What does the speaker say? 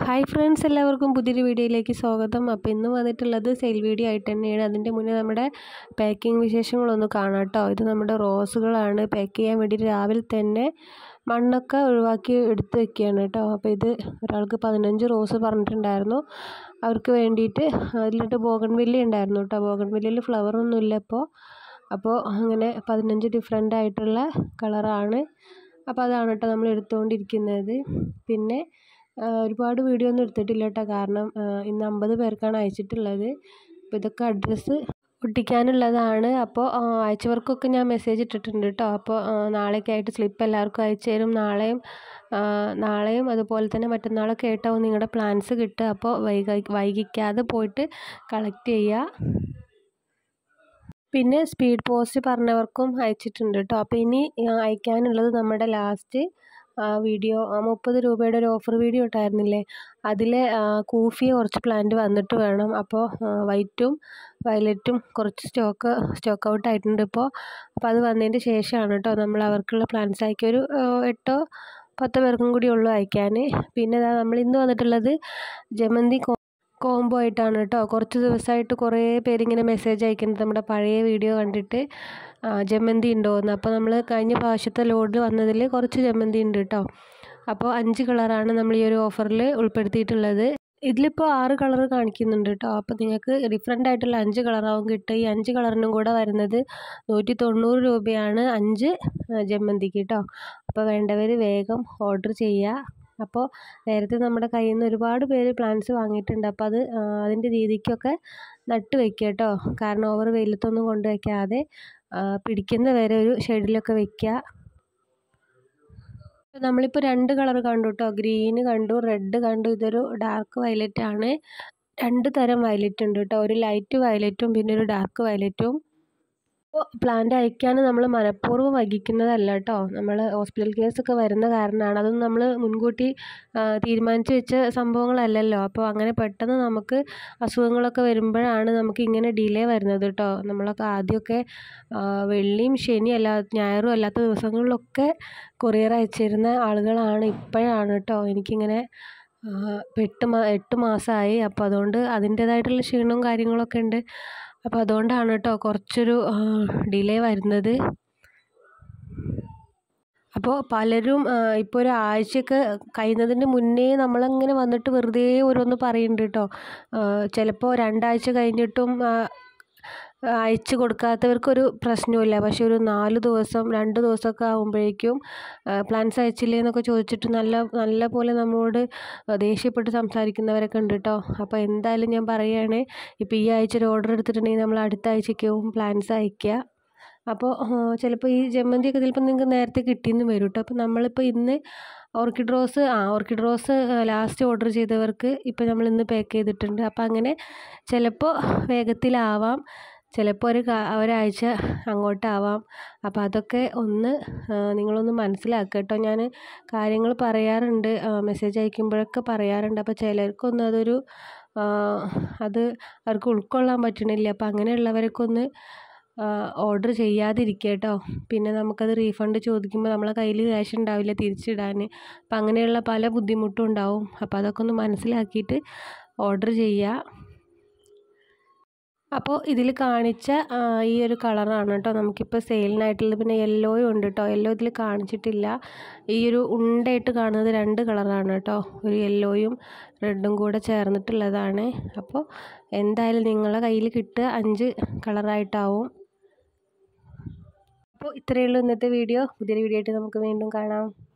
hi friends എല്ലാവർക്കും പുതിയൊരു വീഡിയോയിലേക്ക് സ്വാഗതം അപ്പോൾ ഇന്ന് വന്നിട്ടുള്ളത് സെയിൽ വീഡിയോ ആയിട്ട് തന്നെയാണ് അതിൻ്റെ മുന്നേ നമ്മുടെ പാക്കിംഗ് വിശേഷങ്ങളൊന്ന് കാണാം കേട്ടോ ഇത് നമ്മുടെ റോസുകളാണ് പാക്ക് ചെയ്യാൻ വേണ്ടി രാവിലെ തന്നെ മണ്ണൊക്കെ ഒഴിവാക്കി എടുത്ത് വെക്കുകയാണ് കേട്ടോ അപ്പോൾ ഇത് ഒരാൾക്ക് പതിനഞ്ച് റോസ് പറഞ്ഞിട്ടുണ്ടായിരുന്നു അവർക്ക് വേണ്ടിയിട്ട് അതിലിട്ട് ബോഗൺവില്ല ഉണ്ടായിരുന്നു കേട്ടോ ഒന്നും ഇല്ല ഇപ്പോൾ അപ്പോൾ അങ്ങനെ പതിനഞ്ച് ഡിഫറെൻ്റ് ആയിട്ടുള്ള കളറാണ് അപ്പോൾ അതാണ് കേട്ടോ നമ്മൾ എടുത്തുകൊണ്ടിരിക്കുന്നത് പിന്നെ ഒരുപാട് വീഡിയോ ഒന്നും എടുത്തിട്ടില്ല കേട്ടോ കാരണം ഇന്ന് അമ്പത് പേർക്കാണ് അയച്ചിട്ടുള്ളത് അപ്പോൾ ഇതൊക്കെ അഡ്രസ്സ് ഒട്ടിക്കാനുള്ളതാണ് അപ്പോൾ അയച്ചവർക്കൊക്കെ ഞാൻ മെസ്സേജ് ഇട്ടിട്ടുണ്ട് കേട്ടോ അപ്പോൾ നാളെയൊക്കെ ആയിട്ട് സ്ലിപ്പ് എല്ലാവർക്കും അയച്ചു തരും നാളെയും നാളെയും അതുപോലെ തന്നെ മറ്റന്നാളൊക്കെ ആയിട്ടാവും നിങ്ങളുടെ പ്ലാൻസ് കിട്ടുക അപ്പോൾ വൈകി വൈകിക്കാതെ പോയിട്ട് കളക്ട് ചെയ്യുക പിന്നെ സ്പീഡ് പോസ്റ്റ് പറഞ്ഞവർക്കും അയച്ചിട്ടുണ്ട് കേട്ടോ അപ്പോൾ ഇനി അയക്കാനുള്ളത് നമ്മുടെ ലാസ്റ്റ് ആ വീഡിയോ ആ മുപ്പത് രൂപയുടെ ഒരു ഓഫർ വീഡിയോ ഉണ്ടായിരുന്നില്ലേ അതിലെ കൂഫിയ കുറച്ച് പ്ലാന്റ് വന്നിട്ട് വേണം അപ്പോൾ വൈറ്റും വയലറ്റും കുറച്ച് സ്റ്റോക്ക് സ്റ്റോക്ക് ഔട്ട് ആയിട്ടുണ്ട് ഇപ്പോൾ അപ്പോൾ അത് വന്നതിൻ്റെ ശേഷമാണ് കേട്ടോ നമ്മൾ അവർക്കുള്ള പ്ലാന്റ്സ് ആക്കി ഒരു എട്ടോ പത്തോ പേർക്കും കൂടി ഉള്ളൂ അയക്കാൻ പിന്നെ നമ്മൾ ഇന്ന് വന്നിട്ടുള്ളത് ജമന്തി കോംബോ ആയിട്ടാണ് കേട്ടോ കുറച്ച് ദിവസമായിട്ട് കുറേ പേരിങ്ങനെ മെസ്സേജ് അയക്കുന്നത് നമ്മുടെ പഴയ വീഡിയോ കണ്ടിട്ട് ജമന്തി ഉണ്ടോ എന്ന് അപ്പോൾ നമ്മൾ കഴിഞ്ഞ പ്രാവശ്യത്തെ ലോഡിൽ വന്നതിൽ കുറച്ച് ജമന്തി ഉണ്ട് കേട്ടോ അപ്പോൾ അഞ്ച് കളറാണ് നമ്മൾ ഈ ഒരു ഓഫറിൽ ഉൾപ്പെടുത്തിയിട്ടുള്ളത് ഇതിലിപ്പോൾ ആറ് കളർ കാണിക്കുന്നുണ്ട് കേട്ടോ അപ്പോൾ നിങ്ങൾക്ക് ഡിഫറെൻ്റ് ആയിട്ടുള്ള അഞ്ച് കളറാവും കിട്ടുക ഈ അഞ്ച് കളറിനും കൂടെ വരുന്നത് നൂറ്റി തൊണ്ണൂറ് രൂപയാണ് അഞ്ച് ജമന്തിക്ക് കേട്ടോ അപ്പോൾ വേണ്ടവർ വേഗം ഓർഡർ ചെയ്യുക അപ്പോൾ നേരത്തെ നമ്മുടെ കയ്യിൽ നിന്ന് ഒരുപാട് പേര് പ്ലാന്റ്സ് വാങ്ങിയിട്ടുണ്ട് അപ്പോൾ അത് അതിൻ്റെ രീതിക്കൊക്കെ നട്ട് വയ്ക്കുക കേട്ടോ കാരണം ഓവർ വെയിലത്തൊന്നും കൊണ്ട് വയ്ക്കാതെ പിടിക്കുന്ന വരെ ഒരു ഷെഡിലൊക്കെ അപ്പോൾ നമ്മളിപ്പോൾ രണ്ട് കളർ കണ്ടു കേട്ടോ ഗ്രീന് കണ്ടു റെഡ് കണ്ടു ഇതൊരു ഡാർക്ക് വയലറ്റ് ആണ് രണ്ട് തരം വയലറ്റ് ഉണ്ട് കേട്ടോ ഒരു ലൈറ്റ് വയലറ്റും പിന്നെ ഒരു ഡാർക്ക് വയലറ്റും ഇപ്പോൾ പ്ലാന്റ് അയക്കാൻ നമ്മൾ മനഃപൂർവ്വം വഹിക്കുന്നതല്ല കേട്ടോ നമ്മൾ ഹോസ്പിറ്റൽ കേസൊക്കെ വരുന്ന കാരണമാണ് അതൊന്നും നമ്മൾ മുൻകൂട്ടി തീരുമാനിച്ച് വെച്ച സംഭവങ്ങളല്ലല്ലോ അപ്പോൾ അങ്ങനെ പെട്ടെന്ന് നമുക്ക് അസുഖങ്ങളൊക്കെ വരുമ്പോഴാണ് നമുക്ക് ഇങ്ങനെ ഡിലേ വരുന്നത് കേട്ടോ നമ്മളൊക്കെ ആദ്യമൊക്കെ വെള്ളിയും ശനി അല്ലാ ഞായറും അല്ലാത്ത ദിവസങ്ങളിലൊക്കെ കൊറിയർ അയച്ചിരുന്ന ആളുകളാണ് ഇപ്പോഴാണ് കേട്ടോ എനിക്കിങ്ങനെ എട്ട് മാ എട്ട് മാസമായി അപ്പോൾ അതുകൊണ്ട് അതിൻ്റേതായിട്ടുള്ള ക്ഷീണവും കാര്യങ്ങളൊക്കെ ഉണ്ട് അപ്പോൾ അതുകൊണ്ടാണ് കേട്ടോ കുറച്ചൊരു ഡിലേ വരുന്നത് അപ്പോൾ പലരും ഇപ്പോൾ ഒരു ആഴ്ചയൊക്കെ കഴിയുന്നതിന് മുന്നേ നമ്മളങ്ങനെ വന്നിട്ട് വെറുതെ ഓരോന്ന് പറയുന്നുണ്ട് കേട്ടോ ചിലപ്പോൾ രണ്ടാഴ്ച കഴിഞ്ഞിട്ടും അയച്ചു കൊടുക്കാത്തവർക്കൊരു പ്രശ്നമില്ല പക്ഷേ ഒരു നാല് ദിവസം രണ്ട് ദിവസമൊക്കെ ആകുമ്പോഴേക്കും പ്ലാൻസ് അയച്ചില്ലേ എന്നൊക്കെ ചോദിച്ചിട്ട് നല്ല നല്ല പോലെ നമ്മളോട് ദേഷ്യപ്പെട്ട് സംസാരിക്കുന്നവരൊക്കെ ഉണ്ട് കേട്ടോ അപ്പോൾ എന്തായാലും ഞാൻ പറയുകയാണ് ഇപ്പോൾ ഈ ആഴ്ച ഒരു ഓർഡർ എടുത്തിട്ടുണ്ടെങ്കിൽ നമ്മൾ അടുത്ത ആഴ്ചയ്ക്കും പ്ലാൻസ് അയക്കുക അപ്പോൾ ചിലപ്പോൾ ഈ ഒക്കെ ചിലപ്പോൾ നിങ്ങൾക്ക് നേരത്തെ കിട്ടിയെന്ന് വരും കേട്ടോ അപ്പോൾ നമ്മളിപ്പോൾ ഇന്ന് ഓർക്കിഡ് റോസ് ആ ഓർക്കിഡ് റോസ് ലാസ്റ്റ് ഓർഡർ ചെയ്തവർക്ക് ഇപ്പോൾ നമ്മൾ ഇന്ന് പാക്ക് ചെയ്തിട്ടുണ്ട് അപ്പോൾ അങ്ങനെ ചിലപ്പോൾ വേഗത്തിലാവാം ചിലപ്പോൾ ഒരു ഒരാഴ്ച അങ്ങോട്ടാവാം അപ്പോൾ അതൊക്കെ ഒന്ന് നിങ്ങളൊന്ന് മനസ്സിലാക്കുക കേട്ടോ ഞാൻ കാര്യങ്ങൾ പറയാറുണ്ട് മെസ്സേജ് അയക്കുമ്പോഴൊക്കെ പറയാറുണ്ട് അപ്പോൾ ചിലർക്കൊന്നും അതൊരു അത് അവർക്ക് ഉൾക്കൊള്ളാൻ പറ്റണില്ല അപ്പോൾ അങ്ങനെയുള്ളവർക്കൊന്ന് ഓർഡർ ചെയ്യാതിരിക്കുക കേട്ടോ പിന്നെ നമുക്കത് റീഫണ്ട് ചോദിക്കുമ്പോൾ നമ്മളെ കയ്യിൽ ക്യാഷ് ഉണ്ടാവില്ല തിരിച്ചിടാൻ അപ്പം അങ്ങനെയുള്ള പല ബുദ്ധിമുട്ടും ഉണ്ടാവും അപ്പോൾ അതൊക്കെ ഒന്ന് മനസ്സിലാക്കിയിട്ട് ഓർഡർ ചെയ്യുക അപ്പോൾ ഇതിൽ കാണിച്ച ഈ ഒരു കളറാണ് കേട്ടോ നമുക്കിപ്പോൾ സെയിലിനായിട്ടുള്ളത് പിന്നെ യെല്ലോയും ഉണ്ട് കേട്ടോ യെല്ലോ ഇതിൽ കാണിച്ചിട്ടില്ല ഈ ഒരു ഉണ്ടായിട്ട് കാണുന്നത് രണ്ട് കളറാണ് കേട്ടോ ഒരു യെല്ലോയും റെഡും കൂടെ ചേർന്നിട്ടുള്ളതാണ് അപ്പോൾ എന്തായാലും നിങ്ങളെ കയ്യിൽ കിട്ടുക അഞ്ച് കളറായിട്ടാവും അപ്പോൾ ഇത്രയേ ഉള്ളൂ ഇന്നത്തെ വീഡിയോ പുതിയൊരു വീഡിയോ ആയിട്ട് നമുക്ക് വീണ്ടും കാണാം